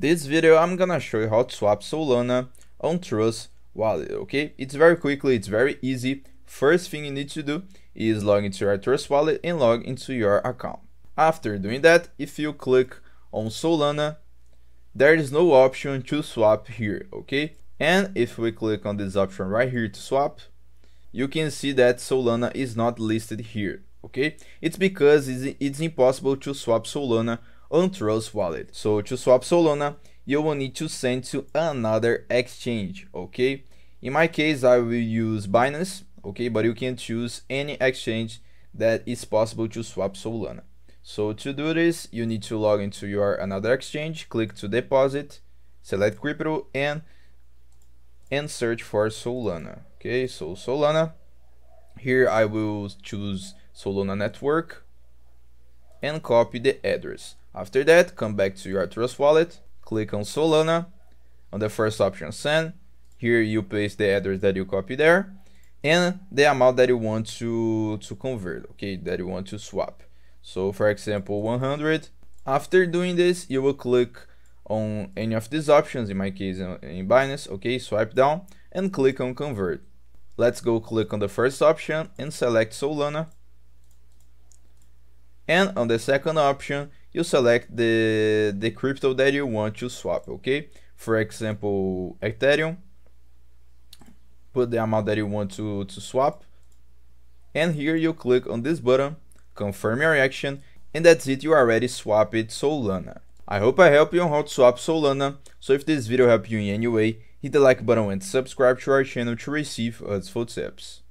this video I'm gonna show you how to swap Solana on Trust wallet, okay? It's very quickly, it's very easy. First thing you need to do is log into your Trust wallet and log into your account. After doing that, if you click on Solana, there is no option to swap here, okay? And if we click on this option right here to swap, you can see that Solana is not listed here, okay? It's because it's impossible to swap Solana on Trust Wallet. So to swap Solana, you will need to send to another exchange, okay? In my case, I will use Binance, okay? But you can choose any exchange that is possible to swap Solana. So to do this, you need to log into your another exchange, click to deposit, select crypto and and search for Solana. Okay, so Solana. Here I will choose Solana network and copy the address. After that, come back to your Trust wallet, click on Solana, on the first option send, here you paste the address that you copy there, and the amount that you want to, to convert, okay, that you want to swap. So for example, 100. After doing this, you will click on any of these options, in my case uh, in Binance, okay, swipe down and click on convert. Let's go click on the first option and select Solana. And on the second option, you select the, the crypto that you want to swap, okay? For example, Ethereum, put the amount that you want to, to swap. And here you click on this button, confirm your action, and that's it, you already swapped Solana. I hope I helped you on how to swap Solana, so if this video helped you in any way, hit the like button and subscribe to our channel to receive useful tips.